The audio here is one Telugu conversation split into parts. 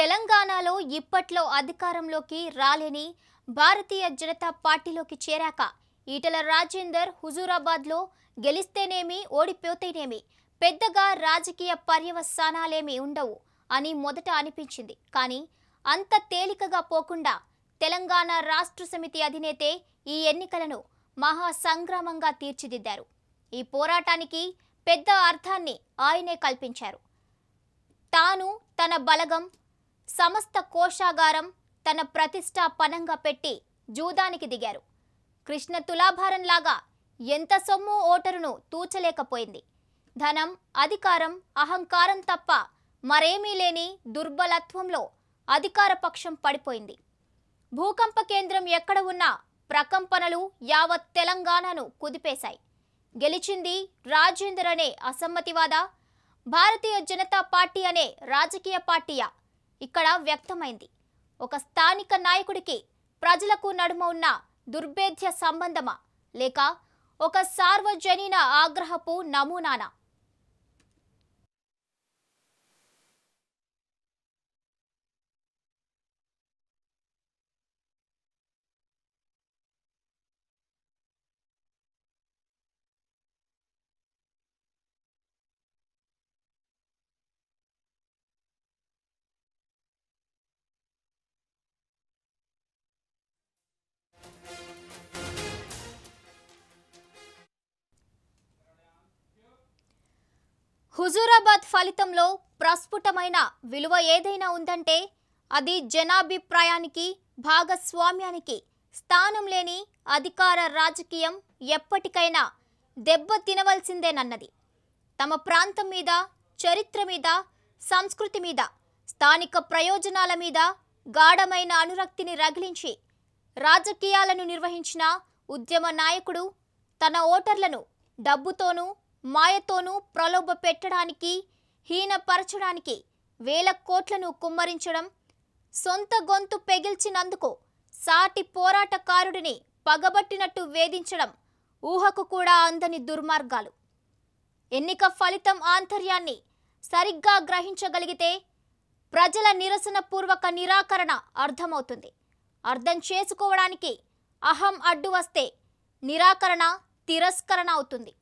తెలంగాణలో ఇప్పట్లో అధికారంలోకి రాలేని భారతీయ జనతా పార్టీలోకి చేరాక ఈటల రాజేందర్ హుజూరాబాద్లో గెలిస్తేనేమి ఓడిపోతేనేమి పెద్దగా రాజకీయ పర్యవసానాలేమీ ఉండవు అని మొదట అనిపించింది కానీ అంత తేలికగా పోకుండా తెలంగాణ రాష్ట్ర సమితి అధినేతే ఈ ఎన్నికలను మహా సంగ్రామంగా తీర్చిదిద్దారు ఈ పోరాటానికి పెద్ద అర్థాన్ని ఆయనే కల్పించారు తాను తన బలగం సమస్త కోశాగారం తన పనంగా పెట్టి జూదానికి దిగారు కృష్ణ తులాభారంలాగా ఎంత సొమ్ము ఓటరును తూచలేకపోయింది ధనం అధికారం అహంకారం తప్ప మరేమీ లేని దుర్బలత్వంలో అధికార పక్షం పడిపోయింది భూకంప కేంద్రం ఎక్కడ ఉన్నా ప్రకంపనలు యావత్ తెలంగాణను కుదిపేశాయి గెలిచింది రాజేందర్ అనే అసమ్మతివాద భారతీయ జనతా పార్టీ అనే రాజకీయ పార్టీయా ఇక్కడ వ్యక్తమైంది ఒక స్థానిక నాయకుడికి ప్రజలకు నడుమ ఉన్న దుర్భేద్య సంబంధమా లేక ఒక సార్వజనీన ఆగ్రహపు నమూనానా హుజూరాబాద్ ఫలితంలో ప్రస్ఫుటమైన విలువ ఏదైనా ఉందంటే అది జనాభిప్రాయానికి భాగస్వామ్యానికి స్థానం లేని అధికార రాజకీయం ఎప్పటికైనా దెబ్బ తినవలసిందేనన్నది తమ ప్రాంతం మీద చరిత్ర మీద సంస్కృతి మీద స్థానిక ప్రయోజనాల మీద గాఢమైన అనురక్తిని రగిలించి రాజకీయాలను నిర్వహించిన ఉద్యమ నాయకుడు తన ఓటర్లను డబ్బుతోనూ మాయతోనూ ప్రలోభ పెట్టడానికి హీనపరచడానికి వేల కోట్లను కుమ్మరించడం సొంత గొంతు పెగిల్చినందుకు సాటి పోరాటకారుడిని పగబట్టినట్టు వేధించడం ఊహకు కూడా అందని దుర్మార్గాలు ఎన్నిక ఫలితం ఆంతర్యాన్ని సరిగ్గా గ్రహించగలిగితే ప్రజల నిరసనపూర్వక నిరాకరణ అర్థమవుతుంది అర్థం చేసుకోవడానికి అహం అడ్డు వస్తే నిరాకరణ తిరస్కరణ అవుతుంది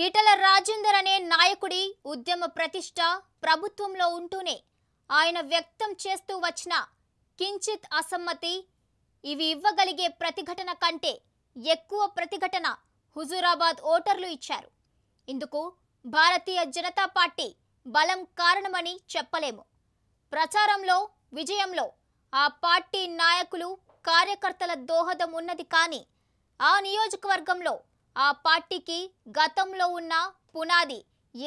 ఈటల రాజేందర్ అనే నాయకుడి ఉద్యమ ప్రతిష్ట ప్రభుత్వంలో ఉంటూనే ఆయన వ్యక్తం చేస్తూ వచ్చిన కించిత్ అసమ్మతి ఇవి ఇవ్వగలిగే ప్రతిఘటన కంటే ఎక్కువ ప్రతిఘటన హుజూరాబాద్ ఓటర్లు ఇచ్చారు ఇందుకు భారతీయ జనతా పార్టీ బలం కారణమని చెప్పలేము ప్రచారంలో విజయంలో ఆ పార్టీ నాయకులు కార్యకర్తల దోహదం ఉన్నది కానీ ఆ నియోజకవర్గంలో ఆ పార్టీకి గతంలో ఉన్న పునాది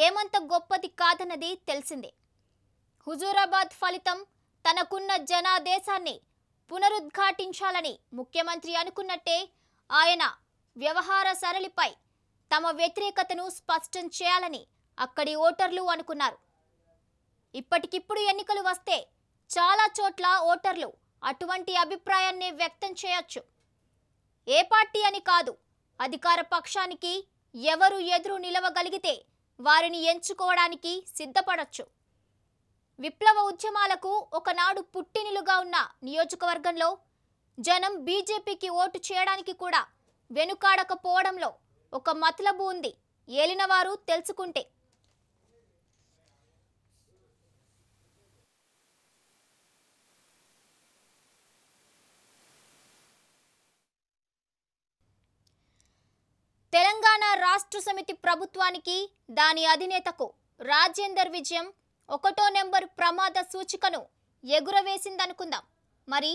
ఏమంత గొప్పది కాదన్నది తెలిసిందే హుజూరాబాద్ ఫలితం తనకున్న జనాదేశాన్ని పునరుద్ఘాటించాలని ముఖ్యమంత్రి అనుకున్నట్టే ఆయన వ్యవహార సరళిపై తమ వ్యతిరేకతను స్పష్టం చేయాలని అక్కడి ఓటర్లు అనుకున్నారు ఇప్పటికిప్పుడు ఎన్నికలు వస్తే చాలా చోట్ల ఓటర్లు అటువంటి అభిప్రాయాన్ని వ్యక్తం చేయొచ్చు ఏ పార్టీ అని కాదు అధికార పక్షానికి ఎవరు ఎదురు నిలవగలిగితే వారిని ఎంచుకోవడానికి సిద్ధపడొచ్చు విప్లవ ఉద్యమాలకు ఒకనాడు పుట్టినిలుగా ఉన్న నియోజకవర్గంలో జనం బీజేపీకి ఓటు చేయడానికి కూడా వెనుకాడకపోవడంలో ఒక మతలబు ఉంది ఏలినవారు తెలుసుకుంటే తెలంగాణ రాష్ట్ర సమితి ప్రభుత్వానికి దాని అధినేతకు రాజేందర్ విజయం ఒకటో నెంబర్ ప్రమాద సూచికను ఎగురవేసిందనుకుందాం మరి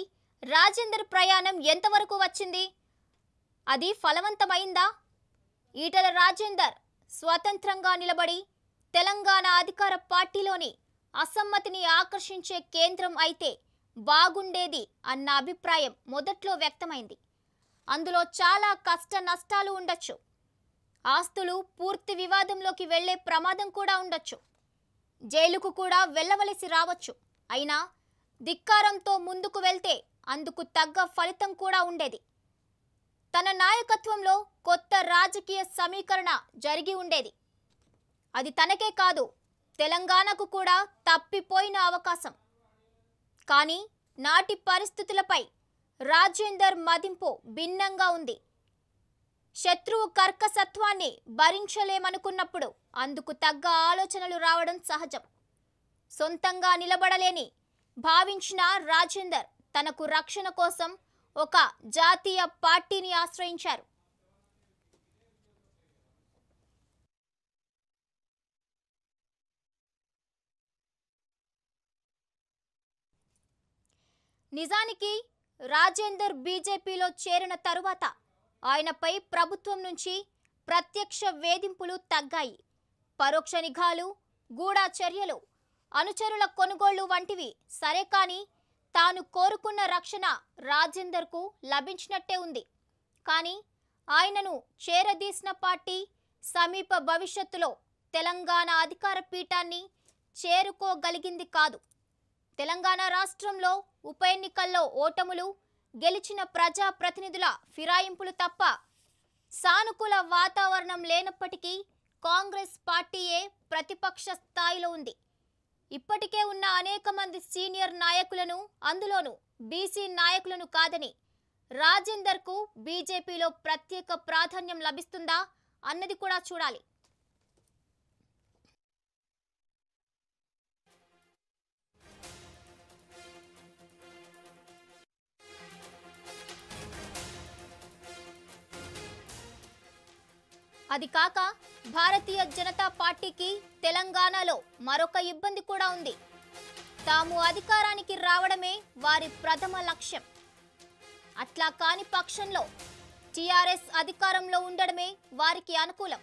రాజేందర్ ప్రయాణం ఎంతవరకు వచ్చింది అది ఫలవంతమైందా ఈటల రాజేందర్ స్వతంత్రంగా నిలబడి తెలంగాణ అధికార పార్టీలోని అసమ్మతిని ఆకర్షించే కేంద్రం అయితే బాగుండేది అన్న అభిప్రాయం మొదట్లో వ్యక్తమైంది అందులో చాలా కష్ట నష్టాలు ఉండొచ్చు ఆస్తులు పూర్తి వివాదంలోకి వెళ్లే ప్రమాదం కూడా ఉండొచ్చు జైలుకు కూడా వెళ్ళవలసి రావచ్చు అయినా ధిక్కారంతో ముందుకు వెళ్తే అందుకు తగ్గ ఫలితం కూడా ఉండేది తన నాయకత్వంలో కొత్త రాజకీయ సమీకరణ జరిగి ఉండేది అది తనకే కాదు తెలంగాణకు కూడా తప్పిపోయిన అవకాశం కానీ నాటి పరిస్థితులపై రాజేందర్ మదింపు భిన్నంగా ఉంది శత్రువు కర్కసత్వాన్ని భరించలేమనుకున్నప్పుడు అందుకు తగ్గ ఆలోచనలు రావడం సహజం సొంతంగా నిలబడలేని భావించిన రాజేందర్ తనకు రక్షణ కోసం ఒక జాతీయ పార్టీని ఆశ్రయించారు నిజానికి రాజేందర్ బీజేపీలో చేరిన తరువాత ఆయనపై ప్రభుత్వం నుంచి ప్రత్యక్ష వేధింపులు తగ్గాయి పరోక్ష నిఘాలు గూఢచర్యలు అనుచరుల కొనుగోళ్లు వంటివి సరే కానీ తాను కోరుకున్న రక్షణ రాజేందర్కు లభించినట్టే ఉంది కానీ ఆయనను చేరదీసిన పార్టీ సమీప భవిష్యత్తులో తెలంగాణ అధికార పీఠాన్ని చేరుకోగలిగింది కాదు తెలంగాణ రాష్ట్రంలో ఉప ఎన్నికల్లో ఓటములు గెలిచిన ప్రజా ప్రతినిధుల ఫిరాయింపులు తప్ప సానుకూల వాతావరణం లేనప్పటికీ కాంగ్రెస్ పార్టీయే ప్రతిపక్ష స్థాయిలో ఉంది ఇప్పటికే ఉన్న అనేక మంది సీనియర్ నాయకులను అందులోనూ బీసీ నాయకులను కాదని రాజేందర్కు బీజేపీలో ప్రత్యేక ప్రాధాన్యం లభిస్తుందా అన్నది కూడా చూడాలి అది కాక భారతీయ జనతా పార్టీకి తెలంగాణలో మరొక ఇబ్బంది కూడా ఉంది తాము అధికారానికి రావడమే వారి ప్రథమ లక్ష్యం అట్లా కాని పక్షంలో టీఆర్ఎస్ అధికారంలో ఉండడమే వారికి అనుకూలం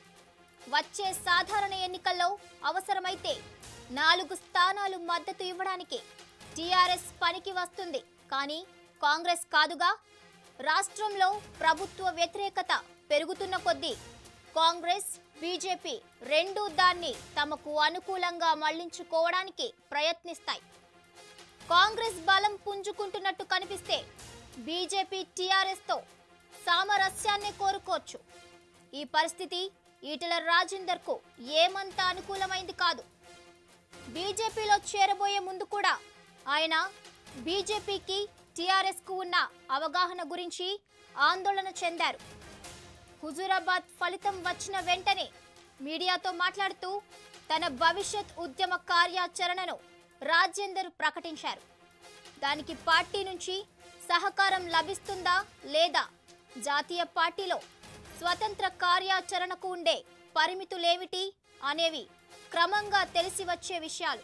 వచ్చే సాధారణ ఎన్నికల్లో అవసరమైతే నాలుగు స్థానాలు మద్దతు ఇవ్వడానికి టీఆర్ఎస్ పనికి వస్తుంది కానీ కాంగ్రెస్ కాదుగా రాష్ట్రంలో ప్రభుత్వ వ్యతిరేకత పెరుగుతున్న కొద్దీ కాంగ్రెస్ బీజేపీ రెండు దాన్ని తమకు అనుకూలంగా మళ్లించుకోవడానికి ప్రయత్నిస్తాయి కాంగ్రెస్ బలం పుంజుకుంటున్నట్టు కనిపిస్తే బీజేపీ టీఆర్ఎస్తో సామరస్యాన్ని కోరుకోవచ్చు ఈ పరిస్థితి ఈటల రాజేందర్కు ఏమంత అనుకూలమైంది కాదు బీజేపీలో చేరబోయే ముందు కూడా ఆయన బీజేపీకి టీఆర్ఎస్కు ఉన్న అవగాహన గురించి ఆందోళన చెందారు హుజూరాబాద్ ఫలితం వచ్చిన వెంటనే మీడియాతో మాట్లాడుతూ తన భవిష్యత్ ఉద్యమ కార్యాచరణను రాజేందర్ ప్రకటించారు దానికి పార్టీ నుంచి సహకారం లభిస్తుందా లేదా జాతీయ పార్టీలో స్వతంత్ర కార్యాచరణకు ఉండే పరిమితులేమిటి అనేవి క్రమంగా తెలిసి వచ్చే విషయాలు